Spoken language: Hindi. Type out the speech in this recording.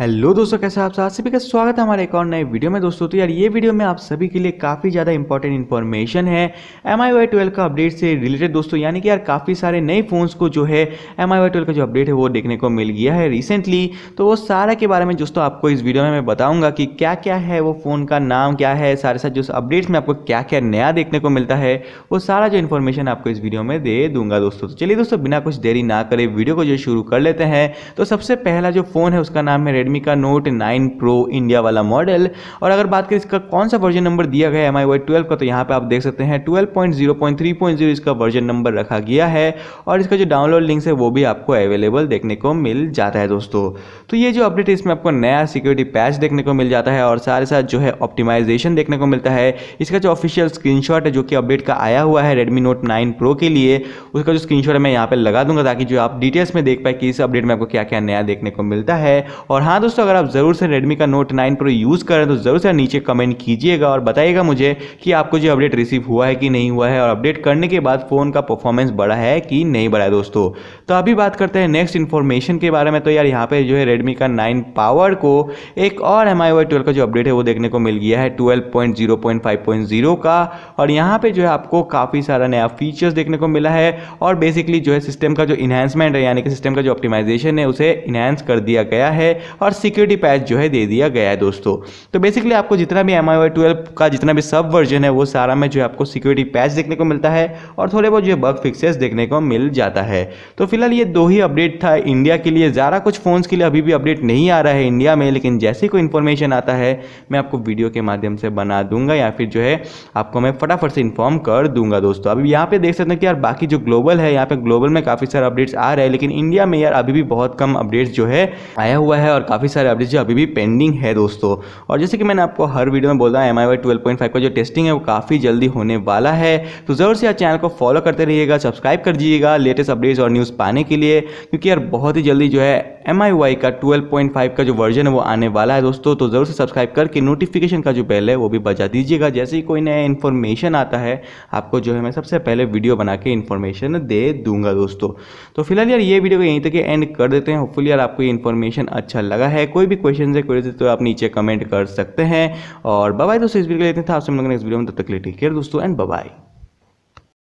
हेलो दोस्तों कैसे आप साथ सभी का स्वागत है हमारे एक और नए वीडियो में दोस्तों तो यार ये वीडियो में आप सभी के लिए काफ़ी ज़्यादा इंपॉर्टेंट इन्फॉर्मेशन है एम आई वाई ट्वेल्व का अपडेट से रिलेटेड दोस्तों यानी कि यार काफ़ी सारे नए फ़ोन्स को जो है एम आई वाई ट्वेल्व का जो अपडेट है वो देखने को मिल गया है रिसेंटली तो वो सारे के बारे में दोस्तों आपको इस वीडियो में मैं बताऊँगा कि क्या क्या है वो फ़ोन का नाम क्या है सारे साथ जो अपडेट्स में आपको क्या क्या नया देखने को मिलता है वो सारा जो इन्फॉर्मेशन आपको इस वीडियो में दे दूंगा दोस्तों तो चलिए दोस्तों बिना कुछ देरी ना करें वीडियो को जो शुरू कर लेते हैं तो सबसे पहला जो फ़ोन है उसका नाम है रेडमी का नोट नाइन प्रो इंडिया वाला मॉडल और अगर बात करें इसका कौन सा वर्जन नंबर दिया गया है एम आई वाई ट्वेल्व का तो यहाँ पर आप देख सकते हैं twelve point zero point three point zero इसका वर्जन नंबर रखा गया है और इसका जो डाउनलोड लिंक है वो भी आपको अवेलेबल देखने को मिल जाता है दोस्तों तो ये जो अपडेट है इसमें आपको नया सिक्योरिटी पैच देखने को मिल जाता है और साथ साथ जो है ऑप्टिमाइजेशन देखने को मिलता है इसका जो ऑफिशियल स्क्रीनशॉट है जो कि अपडेट का आया हुआ है रेडमी नोट नाइन प्रो के लिए उसका जो स्क्रीनशॉट है मैं यहाँ पर लगा दूंगा ताकि जो आप डिटेल्स में देख पाए कि इस अपडेट में आपको क्या क्या नया देखने को मिलता है और हाँ हाँ दोस्तों अगर आप ज़रूर से रेडमी का नोट नाइन प्रो यूज़ करें तो ज़रूर से नीचे कमेंट कीजिएगा और बताइएगा मुझे कि आपको जो अपडेट रिसीव हुआ है कि नहीं हुआ है और अपडेट करने के बाद फ़ोन का परफॉर्मेंस बढ़ा है कि नहीं बढ़ा है दोस्तों तो अभी बात करते हैं नेक्स्ट इन्फॉर्मेशन के बारे में तो यार यहाँ पे जो है रेडमी का नाइन पावर को एक और एम आई वाई ट्वेल्व का जो अपडेट है वो देखने को मिल गया है twelve point zero point five point zero का और यहाँ पे जो है आपको काफ़ी सारा नया फीचर्स देखने को मिला है और बेसिकली जो है सिस्टम का जो इन्हांसमेंट है यानी कि सिस्टम का जो ऑप्टिमाइजेशन है उसे इन्हांस कर दिया गया है और और सिक्योरिटी पैच जो है दे दिया गया है दोस्तों तो बेसिकली आपको जितना भी एम आई का जितना भी सब वर्जन है वो सारा में जो है आपको सिक्योरिटी पैच देखने को मिलता है और थोड़े बहुत जो है बग फिक्सेस देखने को मिल जाता है तो फिलहाल ये दो ही अपडेट था इंडिया के लिए ज़्यादा कुछ फ़ोन्स के लिए अभी भी अपडेट नहीं आ रहा है इंडिया में लेकिन जैसे ही कोई इन्फॉर्मेशन आता है मैं आपको वीडियो के माध्यम से बना दूंगा या फिर जो है आपको मैं फटाफट से इन्फॉर्म कर दूंगा दोस्तों अभी यहाँ पे देख सकते हैं कि यार बाकी जो ग्लोबल है यहाँ पे ग्लोबल में काफ़ी सारे अपडेट्स आ रहे हैं लेकिन इंडिया में यार अभी भी बहुत कम अपडेट्स जो है आया हुआ है और काफ़ी सारे अपडेट जो अभी भी पेंडिंग है दोस्तों और जैसे कि मैंने आपको हर वीडियो में बोला M I Y twelve point five का जो टेस्टिंग है वो काफ़ी जल्दी होने वाला है तो ज़रूर से आप चैनल को फॉलो करते रहिएगा सब्सक्राइब कर दीजिएगा लेटेस्ट अपडेट्स और न्यूज़ पाने के लिए क्योंकि यार बहुत ही जल्दी जो है एम आई वाई का ट्वेल्व पॉइंट फाइव का जो वर्जन है वो आने वाला है दोस्तों तो ज़रूर से सब्सक्राइब करके नोटिफिकेशन का जो बेल है वो भी बजा दीजिएगा जैसे ही कोई नया इन्फॉर्मेशन आता है आपको जो है मैं सबसे पहले वीडियो बना के इन्फॉर्मेशन दे दूंगा दोस्तों तो फिलहाल यार ये वीडियो को यहीं तक एंड कर देते हैं होपफुली यार आपको ये इन्फॉर्मेशन अच्छा लगा लगा है कोई भी क्वेश्चन है क्वेरीज तो आप नीचे कमेंट कर सकते हैं और बाय दोस्तों इस वीडियो लेते हैं आपसे मिलेंगे नेक्स्ट वीडियो में तब तक लिए केयर दोस्तों एंड बाय